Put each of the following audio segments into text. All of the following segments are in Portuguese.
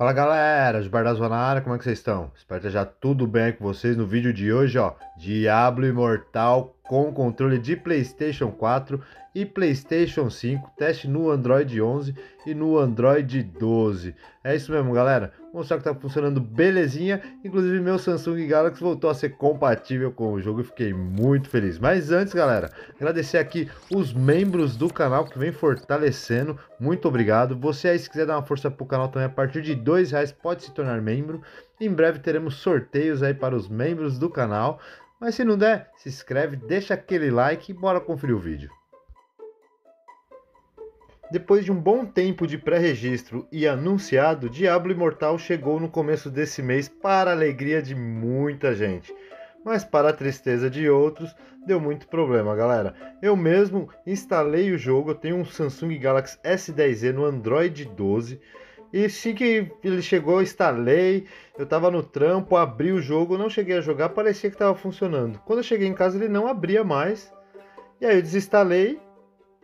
Fala galera, Gilberto na área, como é que vocês estão? Espero que esteja tudo bem com vocês no vídeo de hoje, ó, Diablo Imortal com controle de PlayStation 4 e PlayStation 5, teste no Android 11 e no Android 12. É isso mesmo, galera. mostrar que tá funcionando belezinha. Inclusive, meu Samsung Galaxy voltou a ser compatível com o jogo e fiquei muito feliz. Mas antes, galera, agradecer aqui os membros do canal que vem fortalecendo. Muito obrigado. Você aí, se quiser dar uma força pro canal também, a partir de dois reais pode se tornar membro. Em breve teremos sorteios aí para os membros do canal. Mas se não der, se inscreve, deixa aquele like e bora conferir o vídeo. Depois de um bom tempo de pré-registro e anunciado, Diablo Imortal chegou no começo desse mês para a alegria de muita gente. Mas para a tristeza de outros, deu muito problema, galera. Eu mesmo instalei o jogo, eu tenho um Samsung Galaxy S10e no Android 12 e assim que ele chegou, instalei, eu tava no trampo, abri o jogo, não cheguei a jogar, parecia que tava funcionando. Quando eu cheguei em casa, ele não abria mais. E aí eu desinstalei.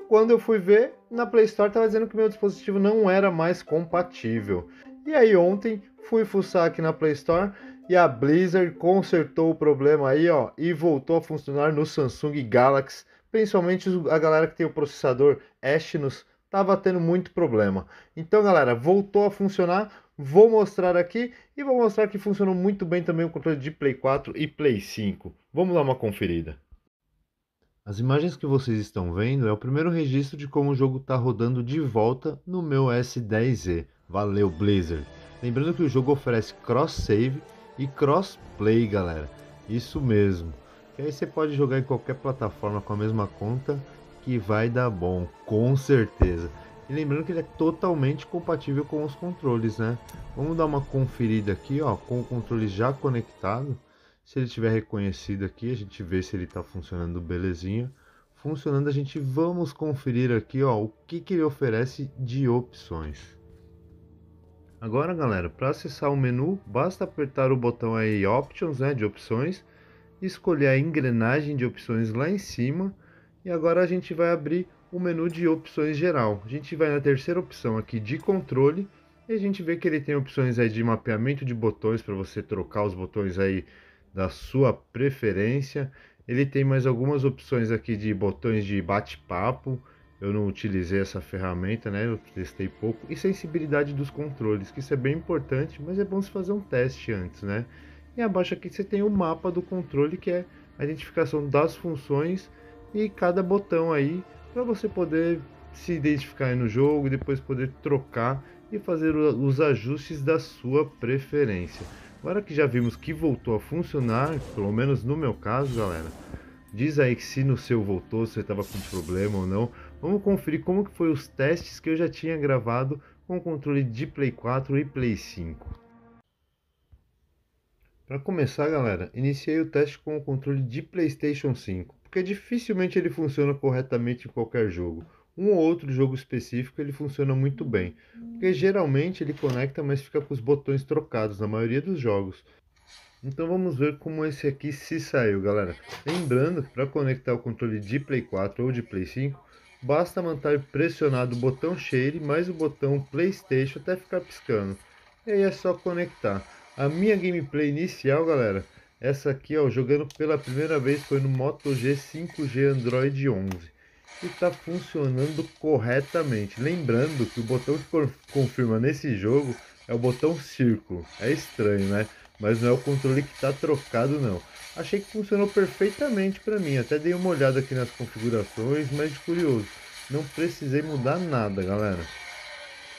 Quando eu fui ver, na Play Store tava dizendo que meu dispositivo não era mais compatível. E aí ontem fui fuçar aqui na Play Store e a Blizzard consertou o problema aí, ó, e voltou a funcionar no Samsung Galaxy, principalmente a galera que tem o processador Exynos estava tendo muito problema. Então, galera, voltou a funcionar. Vou mostrar aqui e vou mostrar que funcionou muito bem também o controle de Play 4 e Play 5. Vamos dar uma conferida. As imagens que vocês estão vendo é o primeiro registro de como o jogo está rodando de volta no meu S10e. Valeu Blizzard! Lembrando que o jogo oferece cross-save e cross-play, galera. Isso mesmo. Que aí você pode jogar em qualquer plataforma com a mesma conta que vai dar bom, com certeza. E lembrando que ele é totalmente compatível com os controles, né? Vamos dar uma conferida aqui, ó, com o controle já conectado. Se ele estiver reconhecido aqui, a gente vê se ele está funcionando belezinha. Funcionando, a gente vamos conferir aqui, ó, o que, que ele oferece de opções. Agora, galera, para acessar o menu, basta apertar o botão aí Options, né, de opções, escolher a engrenagem de opções lá em cima e agora a gente vai abrir o menu de opções geral. A gente vai na terceira opção aqui de controle e a gente vê que ele tem opções aí de mapeamento de botões para você trocar os botões aí da sua preferência. Ele tem mais algumas opções aqui de botões de bate-papo. Eu não utilizei essa ferramenta, né? Eu testei pouco. E sensibilidade dos controles, que isso é bem importante, mas é bom se fazer um teste antes, né? E abaixo aqui você tem o mapa do controle, que é a identificação das funções e cada botão aí para você poder se identificar no jogo, e depois poder trocar e fazer os ajustes da sua preferência. Agora que já vimos que voltou a funcionar, pelo menos no meu caso, galera, diz aí que se no seu voltou, se você estava com problema ou não. Vamos conferir como que foi os testes que eu já tinha gravado com o controle de Play 4 e Play 5. Para começar, galera, iniciei o teste com o controle de PlayStation 5 porque dificilmente ele funciona corretamente em qualquer jogo. Um ou outro jogo específico ele funciona muito bem, porque geralmente ele conecta, mas fica com os botões trocados na maioria dos jogos. Então vamos ver como esse aqui se saiu, galera. Lembrando que para conectar o controle de Play 4 ou de Play 5, basta manter pressionado o botão Share mais o botão PlayStation até ficar piscando. E aí é só conectar. A minha gameplay inicial, galera, essa aqui, ó, jogando pela primeira vez foi no Moto G 5G Android 11 e está funcionando corretamente. Lembrando que o botão que confirma nesse jogo é o botão círculo. É estranho, né? Mas não é o controle que está trocado não. Achei que funcionou perfeitamente para mim. Até dei uma olhada aqui nas configurações, mas curioso, não precisei mudar nada, galera.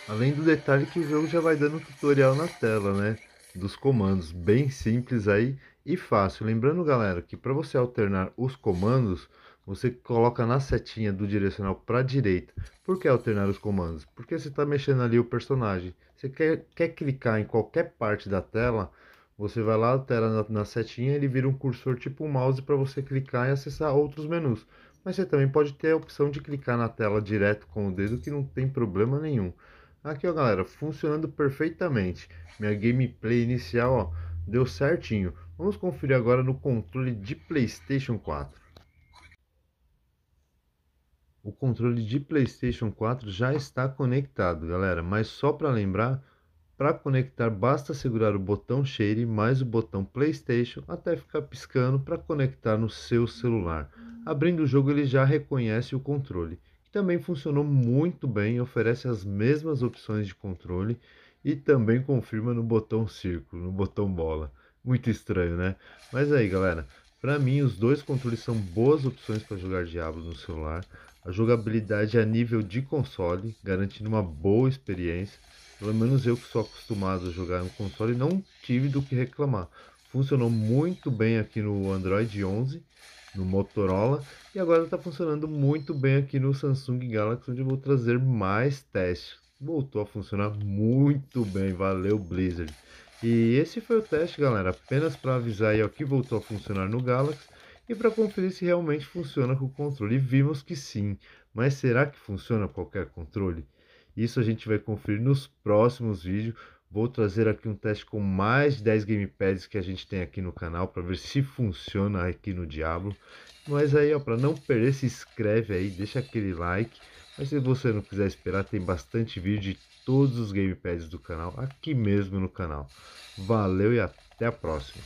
Além do detalhe que o jogo já vai dando tutorial na tela, né? dos comandos, bem simples aí e fácil. Lembrando, galera, que para você alternar os comandos, você coloca na setinha do direcional para direita. Por que alternar os comandos? Porque você está mexendo ali o personagem. Você quer, quer clicar em qualquer parte da tela, você vai lá, altera na, na setinha, ele vira um cursor tipo um mouse para você clicar e acessar outros menus. Mas você também pode ter a opção de clicar na tela direto com o dedo, que não tem problema nenhum. Aqui ó galera, funcionando perfeitamente. Minha gameplay inicial ó, deu certinho. Vamos conferir agora no controle de Playstation 4. O controle de Playstation 4 já está conectado galera, mas só para lembrar, para conectar basta segurar o botão Share mais o botão Playstation até ficar piscando para conectar no seu celular. Abrindo o jogo ele já reconhece o controle também funcionou muito bem, oferece as mesmas opções de controle e também confirma no botão círculo, no botão bola. Muito estranho, né? Mas aí, galera, para mim os dois controles são boas opções para jogar Diablo no celular. A jogabilidade a nível de console, garantindo uma boa experiência. Pelo menos eu que sou acostumado a jogar no console, não tive do que reclamar. Funcionou muito bem aqui no Android 11 no Motorola e agora está funcionando muito bem aqui no Samsung Galaxy, onde eu vou trazer mais testes. Voltou a funcionar muito bem, valeu Blizzard. E esse foi o teste, galera, apenas para avisar aí o que voltou a funcionar no Galaxy e para conferir se realmente funciona com o controle. E vimos que sim, mas será que funciona qualquer controle? Isso a gente vai conferir nos próximos vídeos. Vou trazer aqui um teste com mais 10 gamepads que a gente tem aqui no canal para ver se funciona aqui no Diablo. Mas aí, ó, para não perder, se inscreve aí, deixa aquele like. Mas se você não quiser esperar, tem bastante vídeo de todos os gamepads do canal aqui mesmo no canal. Valeu e até a próxima.